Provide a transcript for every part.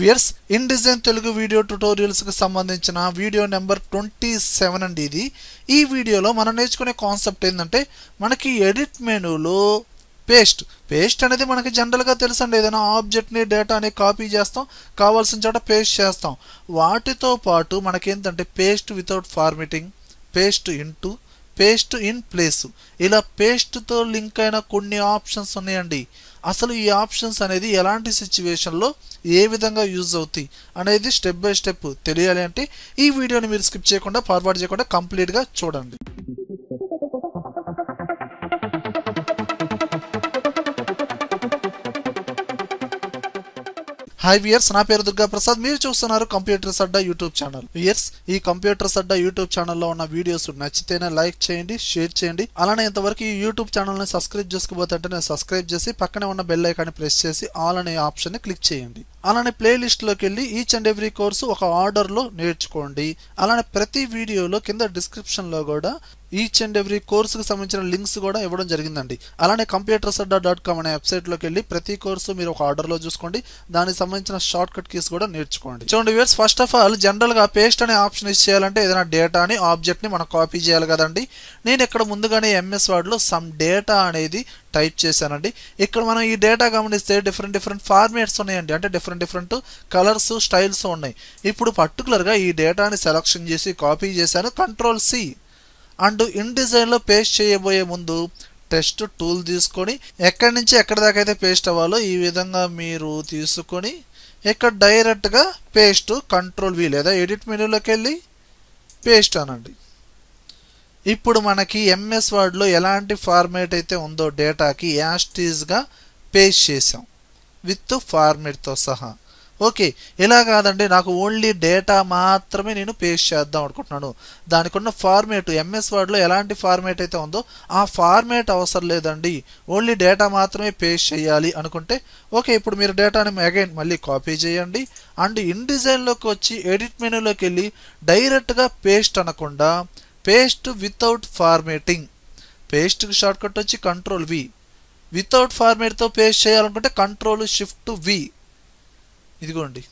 weirs in design Telugu video ట్యుటోరియల్స్కి సంబంధించిన video number twenty seven అండి ఇది ఈ వీడియోలో మనం నేర్చుకునే కాన్సెప్ట్ ఏంటంటే మనకి ఎడిట్ మెనూలో పేస్ట్ పేస్ట్ అనేది మనకి జనరల్గా తెలుసండి ఏదైనా ఆబ్జెక్ట్ని డేటాని కాపీ చేస్తాం కావాల్సిన చోట పేస్ట్ చేస్తాం వాటితో పాటు మనకేంటంటే paste without formatting paste into paste in place ఇలా పేస్ట్తో లింక్ అయిన కొన్ని ఆప్షన్స్ ఉన్నాయండి అసలు ఈ ఆప్షన్స్ అనేది ఎలాంటి సిచ్యువేషన్లో ఏ విధంగా యూజ్ అవుతాయి అనేది స్టెప్ బై స్టెప్ తెలియాలి అంటే ఈ వీడియోని మీరు స్కిప్ చేయకుండా ఫార్వర్డ్ చేయకుండా కంప్లీట్గా చూడండి హాయ్ వియర్స్ నా పేరు దుర్గా ప్రసాద్ మీరు చూస్తున్నారు computers Adda YouTube channel viewers ఈ కంప్యూటర్స్ అడ్డా యూట్యూబ్ ఛానల్లో ఉన్న వీడియోస్ నచ్చితేనే లైక్ చేయండి షేర్ చేయండి అలానే ఇంతవరకు ఈ యూట్యూబ్ ఛానల్ని సబ్స్క్రైబ్ చేసుకోబోతుంటే నేను సబ్స్క్రైబ్ చేసి పక్కనే ఉన్న బెల్ ఐకాన్ని ప్రెస్ చేసి ఆల్ అనే ఆప్షన్ని క్లిక్ చేయండి అలానే ప్లేలిస్ట్లోకి వెళ్ళి ఈచ్ అండ్ ఎవ్రీ కోర్సు ఒక ఆర్డర్లో నేర్చుకోండి అలానే ప్రతి వీడియోలో కింద డిస్క్రిప్షన్లో కూడా ఈచ్ అండ్ ఎవ్రీ కోర్సుకు సంబంధించిన లింక్స్ కూడా ఇవ్వడం జరిగిందండి అలానే కంప్యూటర్ సడ్డా డాట్ కామ్ అనే వెబ్సైట్లోకి వెళ్ళి ప్రతి కోర్సు మీరు ఒక ఆర్డర్లో చూసుకోండి దానికి సంబంధించిన షార్ట్ కట్ కీస్ కూడా నేర్చుకోండి చూడండి వేర్స్ ఫస్ట్ ఆఫ్ ఆల్ జనరల్గా పేస్ట్ అనే ఆప్షన్ యూస్ చేయాలంటే ఏదైనా డేటాని ఆబ్జెక్ట్ని మనం కాపీ చేయాలి కదండి నేను ఇక్కడ ముందుగానే ఎంఎస్ వర్డ్లో సమ్ డేటా అనేది టైప్ చేశానండి ఇక్కడ మనం ఈ డేటా గమనిస్తే డిఫరెంట్ డిఫరెంట్ ఫార్మేట్స్ ఉన్నాయండి అంటే డిఫరెంట్ డిఫరెంట్ కలర్స్ స్టైల్స్ ఉన్నాయి ఇప్పుడు పర్టికులర్గా ఈ డేటాని సెలక్షన్ చేసి కాపీ చేశాను కంట్రోల్ సి అండ్ ఇన్ డిజైన్లో పేస్ట్ చేయబోయే ముందు టెస్ట్ టూల్ తీసుకొని ఎక్కడి నుంచి ఎక్కడి దాకా అయితే పేస్ట్ అవ్వాలో ఈ విధంగా మీరు తీసుకొని ఇక్కడ డైరెక్ట్గా పేస్ట్ కంట్రోల్ వీ లేదా ఎడిట్ మెనూలోకి వెళ్ళి పేస్ట్ అనండి ఇప్పుడు మనకి ఎంఎస్ వర్డ్లో ఎలాంటి ఫార్మేట్ అయితే ఉందో డేటాకి యాస్టీజ్గా పేస్ట్ చేసాం విత్ ఫార్మేట్తో సహా ఓకే ఇలా కాదండి నాకు ఓన్లీ డేటా మాత్రమే నేను పేస్ట్ చేద్దాం అనుకుంటున్నాను దానికి ఉన్న ఫార్మేట్ ఎంఎస్ వర్డ్లో ఎలాంటి ఫార్మేట్ అయితే ఉందో ఆ ఫార్మేట్ అవసరం లేదండి ఓన్లీ డేటా మాత్రమే పేస్ట్ చేయాలి అనుకుంటే ఓకే ఇప్పుడు మీరు డేటాని అగైన్ మళ్ళీ కాపీ చేయండి అండ్ ఇన్ డిజైన్లోకి వచ్చి ఎడిట్ మెనూలోకి వెళ్ళి డైరెక్ట్గా పేస్ట్ అనకుండా పేస్ట్ వితౌట్ ఫార్మేటింగ్ పేస్ట్కి షార్ట్కట్ వచ్చి కంట్రోల్ వి వితౌట్ ఫార్మేట్తో పేస్ట్ చేయాలనుకుంటే కంట్రోల్ షిఫ్ట్ వి ఇదిగోండి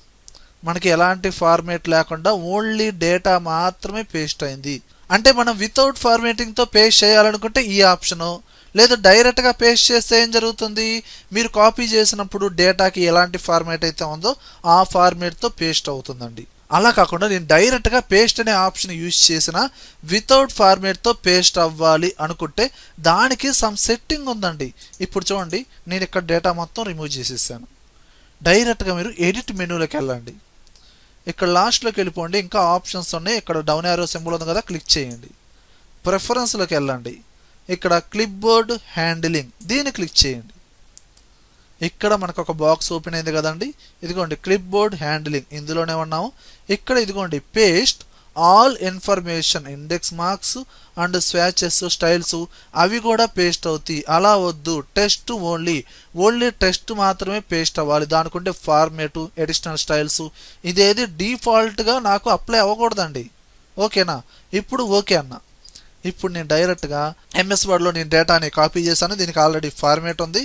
మనకి ఎలాంటి ఫార్మేట్ లేకుండా ఓన్లీ డేటా మాత్రమే పేస్ట్ అయింది అంటే మనం వితౌట్ ఫార్మేటింగ్తో పేస్ట్ చేయాలనుకుంటే ఈ ఆప్షను లేదు డైరెక్ట్గా పేస్ట్ చేస్తే ఏం జరుగుతుంది మీరు కాపీ చేసినప్పుడు డేటాకి ఎలాంటి ఫార్మేట్ అయితే ఉందో ఆ ఫార్మేట్తో పేస్ట్ అవుతుందండి అలా కాకుండా నేను డైరెక్ట్గా పేస్ట్ అనే ఆప్షన్ యూజ్ చేసిన వితౌట్ ఫార్మేట్తో పేస్ట్ అవ్వాలి అనుకుంటే దానికి సమ్ సెట్టింగ్ ఉందండి ఇప్పుడు చూడండి నేను ఇక్కడ డేటా మొత్తం రిమూవ్ చేసేసాను డైరెక్ట్గా మీరు ఎడిట్ మెనూలోకి వెళ్ళండి ఇక్కడ లాస్ట్లోకి వెళ్ళిపోండి ఇంకా ఆప్షన్స్ ఉన్నాయి ఇక్కడ డౌన్ ఏరో సింబుల్ ఉంది కదా క్లిక్ చేయండి ప్రిఫరెన్స్లోకి వెళ్ళండి ఇక్కడ క్లిప్ బోర్డ్ హ్యాండిలింగ్ దీన్ని క్లిక్ చేయండి ఇక్కడ మనకు ఒక బాక్స్ ఓపెన్ అయింది కదండి ఇదిగోండి క్లిప్ బోర్డ్ హ్యాండిలింగ్ ఇందులోనే ఉన్నాము ఇక్కడ ఇదిగోండి paste all information index marks and swatches styles అవి కూడా పేస్ట్ అవుతాయి అలా వద్దు టెస్ట్ ఓన్లీ ఓన్లీ టెస్ట్ మాత్రమే పేస్ట్ అవ్వాలి దానికంటే ఫార్మేట్ ఎడిషనల్ స్టైల్స్ ఇదేది డిఫాల్ట్గా నాకు అప్లై అవ్వకూడదండి ఓకేనా ఇప్పుడు ఓకే అన్నా ఇప్పుడు నేను డైరెక్ట్గా ఎంఎస్ వర్డ్లో నేను డేటాని కాపీ చేశాను దీనికి ఆల్రెడీ ఫార్మేట్ ఉంది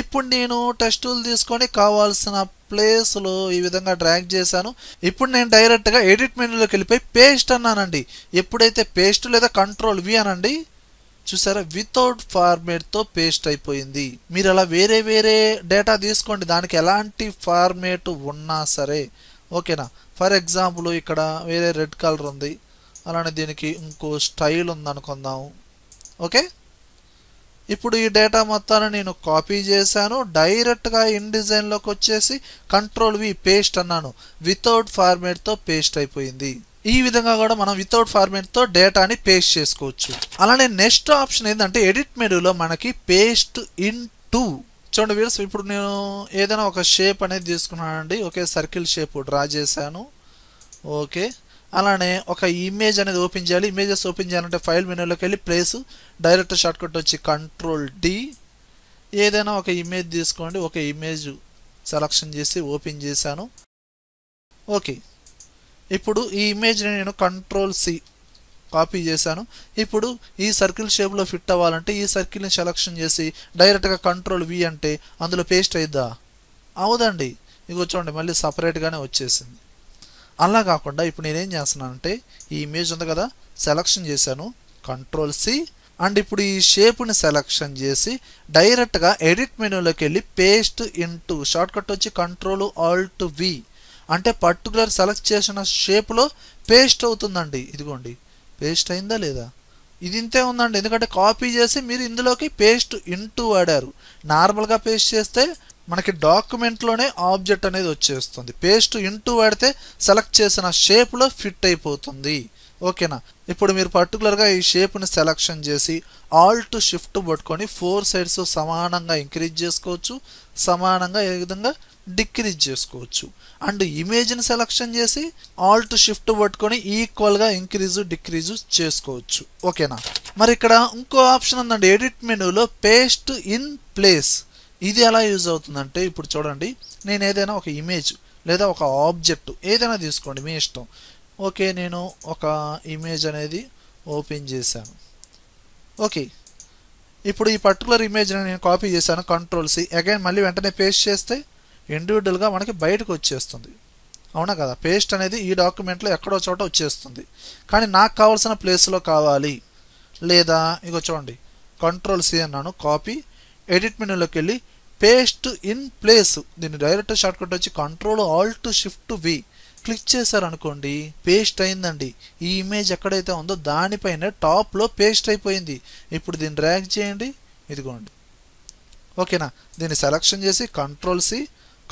ఇప్పుడు నేను టెస్ట్ టూల్ తీసుకొని కావాల్సిన ప్లేస్లో ఈ విధంగా డ్రాగ్ చేశాను ఇప్పుడు నేను డైరెక్ట్గా ఎడిట్ మెనూలోకి వెళ్ళిపోయి పేస్ట్ అన్నానండి ఎప్పుడైతే పేస్ట్ లేదా కంట్రోల్ వి అనండి చూసారా వితౌట్ ఫార్మేట్తో పేస్ట్ అయిపోయింది మీరు అలా వేరే వేరే డేటా తీసుకోండి దానికి ఎలాంటి ఫార్మేట్ ఉన్నా సరే ఓకేనా ఫర్ ఎగ్జాంపుల్ ఇక్కడ వేరే రెడ్ కలర్ ఉంది అలానే దీనికి ఇంకో స్టైల్ ఉందనుకుందాం ఓకే ఇప్పుడు ఈ డేటా మొత్తాన్ని నేను కాపీ చేశాను డైరెక్ట్గా ఇన్ డిజైన్లోకి వచ్చేసి కంట్రోల్ వి పేస్ట్ అన్నాను వితౌట్ ఫార్మేట్తో పేస్ట్ అయిపోయింది ఈ విధంగా కూడా మనం వితౌట్ ఫార్మేట్తో డేటాని పేస్ట్ చేసుకోవచ్చు అలానే నెక్స్ట్ ఆప్షన్ ఏంటంటే ఎడిట్ మెడ్యూలో మనకి పేస్ట్ ఇన్ టూ చూడండి వీరస్ ఇప్పుడు నేను ఏదైనా ఒక షేప్ అనేది తీసుకున్నానండి ఓకే సర్కిల్ షేప్ డ్రా చేశాను ఓకే అలానే ఒక ఇమేజ్ అనేది ఓపెన్ చేయాలి ఇమేజెస్ ఓపెన్ చేయాలంటే ఫైల్ మెనూలోకి వెళ్ళి ప్లేస్ డైరెక్ట్ షార్ట్ కట్ వచ్చి కంట్రోల్ డి ఏదైనా ఒక ఇమేజ్ తీసుకోండి ఒక ఇమేజ్ సెలక్షన్ చేసి ఓపెన్ చేశాను ఓకే ఇప్పుడు ఈ ఇమేజ్ని నేను కంట్రోల్ సి కాపీ చేశాను ఇప్పుడు ఈ సర్కిల్ షేప్లో ఫిట్ అవ్వాలంటే ఈ సర్కిల్ని సెలక్షన్ చేసి డైరెక్ట్గా కంట్రోల్ వి అంటే అందులో పేస్ట్ అయిద్దా అవుదండి ఇక వచ్చి మళ్ళీ సపరేట్గానే వచ్చేసింది అలా కాకుండా ఇప్పుడు నేనేం చేస్తున్నానంటే ఈ ఇమేజ్ ఉంది కదా సెలక్షన్ చేశాను కంట్రోల్ సి అండ్ ఇప్పుడు ఈ షేప్ని సెలక్షన్ చేసి డైరెక్ట్గా ఎడిట్ మెనూలోకి వెళ్ళి పేస్ట్ ఇంటూ షార్ట్కట్ వచ్చి కంట్రోల్ ఆల్ట్ వి అంటే పర్టికులర్ సెలెక్ట్ చేసిన షేప్లో పేస్ట్ అవుతుందండి ఇదిగోండి పేస్ట్ అయిందా లేదా ఇది ఇంతే ఉందండి ఎందుకంటే కాపీ చేసి మీరు ఇందులోకి పేస్ట్ ఇంటూ వాడారు నార్మల్గా పేస్ట్ చేస్తే మనకి డాక్యుమెంట్లోనే ఆబ్జెక్ట్ అనేది వచ్చేస్తుంది పేస్ట్ ఇంటూ వాడితే సెలెక్ట్ చేసిన షేప్లో ఫిట్ అయిపోతుంది ఓకేనా ఇప్పుడు మీరు పర్టికులర్గా ఈ షేప్ని సెలక్షన్ చేసి ఆల్ట్ షిఫ్ట్ పట్టుకొని ఫోర్ సైడ్స్ సమానంగా ఇంక్రీజ్ చేసుకోవచ్చు సమానంగా ఏ విధంగా డిక్రీజ్ చేసుకోవచ్చు అండ్ ఇమేజ్ని సెలక్షన్ చేసి ఆల్ట్ షిఫ్ట్ పట్టుకొని ఈక్వల్గా ఇంక్రీజు డిక్రీజు చేసుకోవచ్చు ఓకేనా మరి ఇక్కడ ఇంకో ఆప్షన్ ఉందండి ఎడిట్ మెనూలో పేస్ట్ ఇన్ ప్లేస్ ఇది ఎలా యూజ్ అవుతుందంటే ఇప్పుడు చూడండి నేను ఏదైనా ఒక ఇమేజ్ లేదా ఒక ఆబ్జెక్ట్ ఏదైనా తీసుకోండి మీ ఇష్టం ఓకే నేను ఒక ఇమేజ్ అనేది ఓపెన్ చేశాను ఓకే ఇప్పుడు ఈ పర్టికులర్ ఇమేజ్ నేను కాపీ చేశాను కంట్రోల్ సి అగైన్ మళ్ళీ వెంటనే పేస్ట్ చేస్తే ఇండివిజువల్గా మనకి బయటకు వచ్చేస్తుంది అవునా కదా పేస్ట్ అనేది ఈ డాక్యుమెంట్లో ఎక్కడో చోట వచ్చేస్తుంది కానీ నాకు కావాల్సిన ప్లేస్లో కావాలి లేదా ఇగో చూడండి కంట్రోల్ సి అన్నాను కాపీ ఎడిట్ మెనూలోకి వెళ్ళి పేస్ట్ ఇన్ ప్లేస్ దీన్ని డైరెక్ట్ షార్ట్కట్ వచ్చి control alt shift V click చేశారనుకోండి పేస్ట్ అయిందండి ఈ ఇమేజ్ ఎక్కడైతే ఉందో దానిపైన టాప్లో పేస్ట్ అయిపోయింది ఇప్పుడు దీన్ని డ్రాగ్ చేయండి ఇదిగోండి ఓకేనా దీన్ని సెలక్షన్ చేసి control C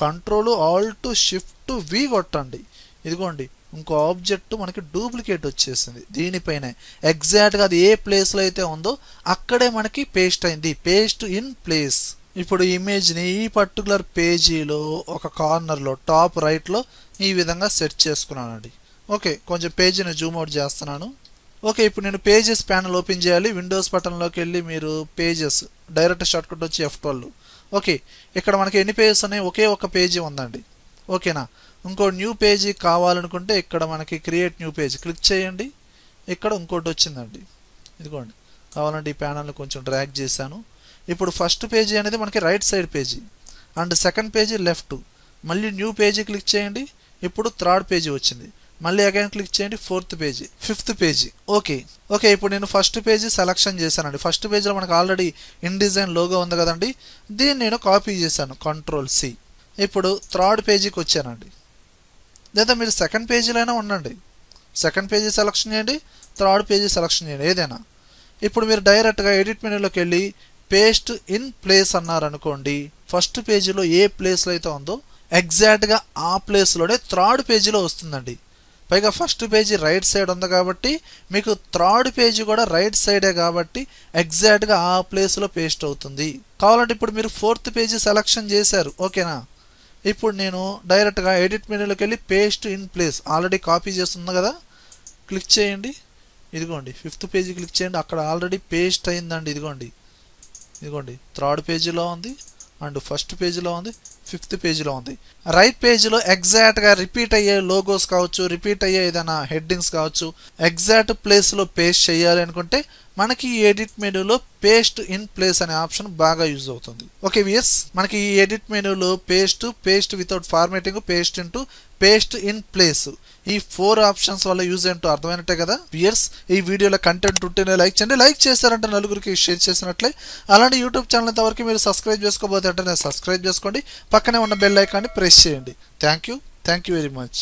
control to shift V కొట్టండి ఇదిగోండి ఇంకో ఆబ్జెక్ట్ మనకి డూప్లికేట్ వచ్చేసింది దీనిపైన ఎగ్జాక్ట్గా అది ఏ ప్లేస్లో అయితే ఉందో అక్కడే మనకి పేస్ట్ అయింది పేస్ట్ ఇన్ ప్లేస్ ఇప్పుడు ఇమేజ్ని ఈ పర్టికులర్ పేజీలో ఒక కార్నర్లో టాప్ రైట్లో ఈ విధంగా సెట్ చేసుకున్నానండి ఓకే కొంచెం పేజీని జూమ్అవుట్ చేస్తున్నాను ఓకే ఇప్పుడు నేను పేజెస్ ప్యానల్ ఓపెన్ చేయాలి విండోస్ బటన్లోకి వెళ్ళి మీరు పేజెస్ డైరెక్ట్ షార్ట్ కట్ వచ్చి ఎఫ్ ఓకే ఇక్కడ మనకి ఎన్ని పేజెస్ ఉన్నాయి ఒకే ఒక పేజీ ఉందండి ఓకేనా ఇంకో న్యూ పేజీ కావాలనుకుంటే ఇక్కడ మనకి క్రియేట్ న్యూ పేజ్ క్లిక్ చేయండి ఇక్కడ ఇంకోటి వచ్చిందండి ఇదిగోండి కావాలంటే ఈ ప్యానల్ని కొంచెం డ్రాగ్ చేశాను ఇప్పుడు ఫస్ట్ పేజీ అనేది మనకి right side page and second page left మళ్ళీ న్యూ పేజీ క్లిక్ చేయండి ఇప్పుడు థర్డ్ పేజీ వచ్చింది మళ్ళీ అగైన్ క్లిక్ చేయండి fourth page fifth page okay okay ఇప్పుడు నేను ఫస్ట్ పేజీ సెలక్షన్ చేశానండి ఫస్ట్ పేజీలో మనకు ఆల్రెడీ ఇన్ డిజైన్ లోగో ఉంది కదండి దీన్ని నేను కాపీ చేశాను కంట్రోల్ సి ఇప్పుడు థర్డ్ పేజీకి వచ్చానండి లేదా మీరు సెకండ్ పేజీలైనా ఉండండి సెకండ్ పేజీ సెలక్షన్ చేయండి థర్డ్ పేజీ సెలక్షన్ చేయండి ఏదైనా ఇప్పుడు మీరు డైరెక్ట్గా ఎడిట్ మెనూలోకి వెళ్ళి పేస్ట్ ఇన్ ప్లేస్ అన్నారనుకోండి ఫస్ట్ పేజీలో ఏ ప్లేస్లో అయితే ఉందో ఎగ్జాక్ట్గా ఆ ప్లేస్లోనే థర్డ్ పేజీలో వస్తుందండి పైగా ఫస్ట్ పేజీ రైట్ సైడ్ ఉంది కాబట్టి మీకు థర్డ్ పేజీ కూడా రైట్ సైడే కాబట్టి ఎగ్జాక్ట్గా ఆ ప్లేస్లో పేస్ట్ అవుతుంది కావాలంటే ఇప్పుడు మీరు ఫోర్త్ పేజీ సెలక్షన్ చేశారు ఓకేనా ఇప్పుడు నేను డైరెక్ట్గా ఎడిట్ మెనూలోకి వెళ్ళి paste in place already copy చేస్తుంది కదా క్లిక్ చేయండి ఇదిగోండి ఫిఫ్త్ పేజీ క్లిక్ చేయండి అక్కడ ఆల్రెడీ పేస్ట్ అయిందండి ఇదిగోండి ఇదిగోండి థర్డ్ పేజీలో ఉంది అండ్ ఫస్ట్ పేజీలో ఉంది ఫిఫ్త్ పేజీలో ఉంది రైట్ పేజీలో ఎగ్జాక్ట్గా రిపీట్ అయ్యే లోగోస్ కావచ్చు రిపీట్ అయ్యే ఏదైనా హెడ్డింగ్స్ కావచ్చు ఎగ్జాక్ట్ ప్లేస్లో పేస్ట్ చేయాలి అనుకుంటే మనకి ఈ ఎడిట్ మెనూలో పేస్ట్ ఇన్ ప్లేస్ అనే ఆప్షన్ బాగా యూజ్ అవుతుంది ఓకే విఎస్ మనకి ఈ ఎడిట్ మెనూలో paste paste without formatting paste into paste in place ఈ ఫోర్ ఆప్షన్స్ వల్ల యూజ్ ఏంటో అర్థమైనట్టే కదా వియర్స్ ఈ వీడియోలో కంటెంట్ ఉంటేనే లైక్ చేయండి లైక్ చేశారంటే నలుగురికి షేర్ చేసినట్లే అలాంటి యూట్యూబ్ ఛానల్ ఇంతవరకు మీరు సబ్స్క్రైబ్ చేసుకోబోతే అంటే సబ్స్క్రైబ్ చేసుకోండి పక్కనే ఉన్న బెల్ ఐకాన్ని ప్రెస్ చేయండి thank you thank you very much